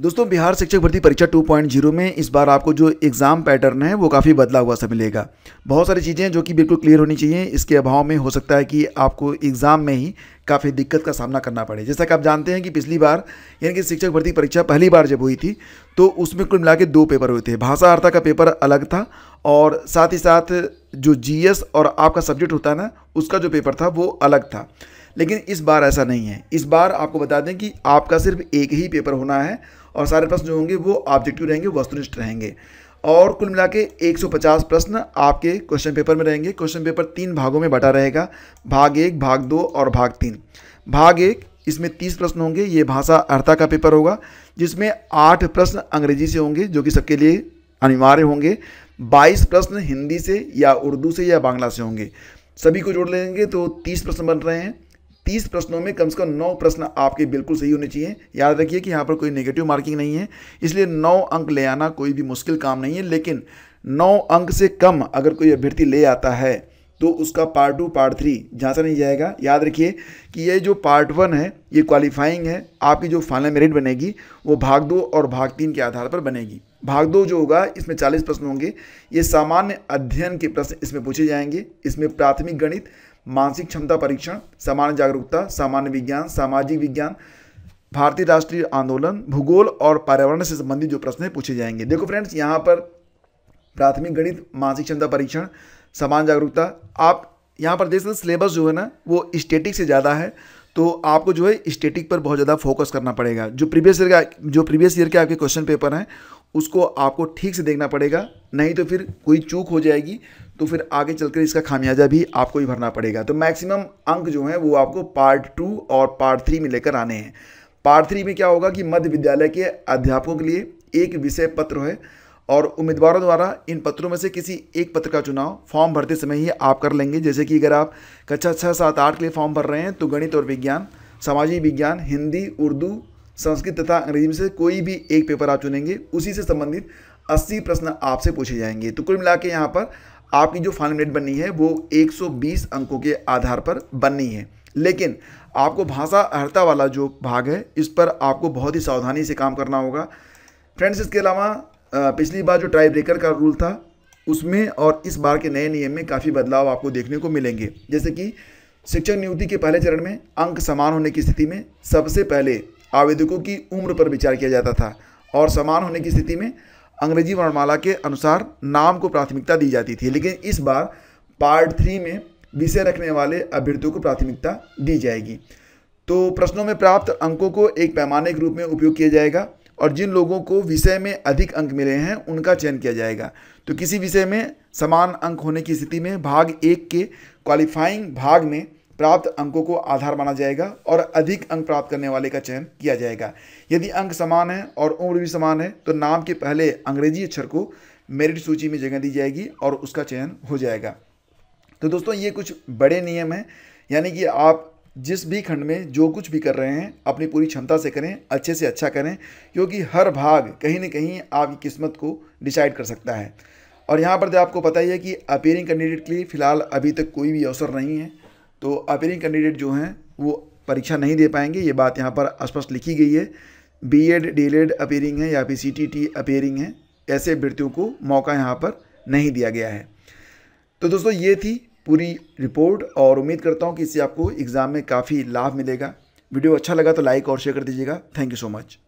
दोस्तों बिहार शिक्षक भर्ती परीक्षा 2.0 में इस बार आपको जो एग्ज़ाम पैटर्न है वो काफ़ी बदला हुआ सा मिलेगा बहुत सारी चीज़ें जो कि बिल्कुल क्लियर होनी चाहिए इसके अभाव में हो सकता है कि आपको एग्ज़ाम में ही काफ़ी दिक्कत का सामना करना पड़े जैसा कि आप जानते हैं कि पिछली बार यानी कि शिक्षक भर्ती परीक्षा पहली बार जब हुई थी तो उसमें कुल मिला के दो पेपर हुए थे भाषा अर्था का पेपर अलग था और साथ ही साथ जो जी और आपका सब्जेक्ट होता है ना उसका जो पेपर था वो अलग था लेकिन इस बार ऐसा नहीं है इस बार आपको बता दें कि आपका सिर्फ एक ही पेपर होना है और सारे प्रश्न जो होंगे वो ऑब्जेक्टिव रहेंगे वस्तुनिष्ठ रहेंगे और कुल मिला के एक प्रश्न आपके क्वेश्चन पेपर में रहेंगे क्वेश्चन पेपर तीन भागों में बटा रहेगा भाग एक भाग दो और भाग तीन भाग एक इसमें तीस प्रश्न होंगे ये भाषा अर्था का पेपर होगा जिसमें आठ प्रश्न अंग्रेजी से होंगे जो कि सबके लिए अनिवार्य होंगे बाईस प्रश्न हिंदी से या उर्दू से या बांग्ला से होंगे सभी को जोड़ लेंगे तो तीस प्रश्न बन रहे हैं तीस प्रश्नों में कम से कम नौ प्रश्न आपके बिल्कुल सही होने चाहिए याद रखिए कि यहाँ पर कोई नेगेटिव मार्किंग नहीं है इसलिए नौ अंक ले आना कोई भी मुश्किल काम नहीं है लेकिन नौ अंक से कम अगर कोई अभ्यर्थी ले आता है तो उसका पार्ट टू पार्ट थ्री जांचा नहीं जाएगा याद रखिए कि ये जो पार्ट वन है ये क्वालिफाइंग है आपकी जो फाइनल मेरिट बनेगी वो भाग दो और भाग तीन के आधार पर बनेगी भाग दो जो होगा इसमें चालीस प्रश्न होंगे ये सामान्य अध्ययन के प्रश्न इसमें पूछे जाएंगे इसमें प्राथमिक गणित मानसिक क्षमता परीक्षण सामान्य जागरूकता सामान्य विज्ञान सामाजिक विज्ञान भारतीय राष्ट्रीय आंदोलन भूगोल और पर्यावरण से संबंधित जो प्रश्न पूछे जाएंगे देखो फ्रेंड्स यहाँ पर प्राथमिक गणित मानसिक क्षमता परीक्षण समान जागरूकता आप यहाँ पर देख सकते सिलेबस जो है ना वो स्टेटिक से ज़्यादा है तो आपको जो है स्टेटिक पर बहुत ज़्यादा फोकस करना पड़ेगा जो प्रीवियस ईयर का जो प्रीवियस ईयर के आपके क्वेश्चन पेपर हैं उसको आपको ठीक से देखना पड़ेगा नहीं तो फिर कोई चूक हो जाएगी तो फिर आगे चलकर इसका खामियाजा भी आपको ही भरना पड़ेगा तो मैक्सिमम अंक जो हैं वो आपको पार्ट टू और पार्ट थ्री में लेकर आने हैं पार्ट थ्री में क्या होगा कि मध्य विद्यालय के अध्यापकों के लिए एक विषय पत्र है और उम्मीदवारों द्वारा इन पत्रों में से किसी एक पत्र का चुनाव फॉर्म भरते समय ही आप कर लेंगे जैसे कि अगर आप कक्षा छः सात आठ के लिए फॉर्म भर रहे हैं तो गणित और विज्ञान सामाजिक विज्ञान हिंदी उर्दू संस्कृत तथा अंग्रेजी में से कोई भी एक पेपर आप चुनेंगे उसी से संबंधित अस्सी प्रश्न आपसे पूछे जाएंगे तो कुल मिला के यहाँ पर आपकी जो फाइनल मेरिट बननी है वो 120 अंकों के आधार पर बननी है लेकिन आपको भाषा अर्ता वाला जो भाग है इस पर आपको बहुत ही सावधानी से काम करना होगा फ्रेंड्स इसके अलावा पिछली बार जो ट्राई ब्रेकर का रूल था उसमें और इस बार के नए नियम में काफ़ी बदलाव आपको देखने को मिलेंगे जैसे कि शिक्षक नियुक्ति के पहले चरण में अंक समान होने की स्थिति में सबसे पहले आवेदकों की उम्र पर विचार किया जाता था और समान होने की स्थिति में अंग्रेजी वर्णमाला के अनुसार नाम को प्राथमिकता दी जाती थी लेकिन इस बार पार्ट थ्री में विषय रखने वाले अभ्यर्थियों को प्राथमिकता दी जाएगी तो प्रश्नों में प्राप्त अंकों को एक पैमाने के रूप में उपयोग किया जाएगा और जिन लोगों को विषय में अधिक अंक मिले हैं उनका चयन किया जाएगा तो किसी विषय में समान अंक होने की स्थिति में भाग एक के क्वालिफाइंग भाग में प्राप्त अंकों को आधार माना जाएगा और अधिक अंक प्राप्त करने वाले का चयन किया जाएगा यदि अंक समान है और उम्र भी समान है तो नाम के पहले अंग्रेजी अक्षर को मेरिट सूची में जगह दी जाएगी और उसका चयन हो जाएगा तो दोस्तों ये कुछ बड़े नियम हैं यानी कि आप जिस भी खंड में जो कुछ भी कर रहे हैं अपनी पूरी क्षमता से करें अच्छे से अच्छा करें क्योंकि हर भाग कहीं ना कहीं आपकी किस्मत को डिसाइड कर सकता है और यहाँ पर तो आपको पता ही है कि अपीयरिंग कैंडिडेट के लिए फ़िलहाल अभी तक कोई भी अवसर नहीं है तो अपेयरिंग कैंडिडेट जो हैं वो परीक्षा नहीं दे पाएंगे ये बात यहाँ पर स्पष्ट लिखी गई है B Ed D Ed appearing है या फिर सी टी टी अपेयरिंग है ऐसे अभ्यर्थियों को मौका यहाँ पर नहीं दिया गया है तो दोस्तों ये थी पूरी रिपोर्ट और उम्मीद करता हूँ कि इससे आपको एग्ज़ाम में काफ़ी लाभ मिलेगा वीडियो अच्छा लगा तो लाइक और शेयर कर दीजिएगा थैंक यू सो मच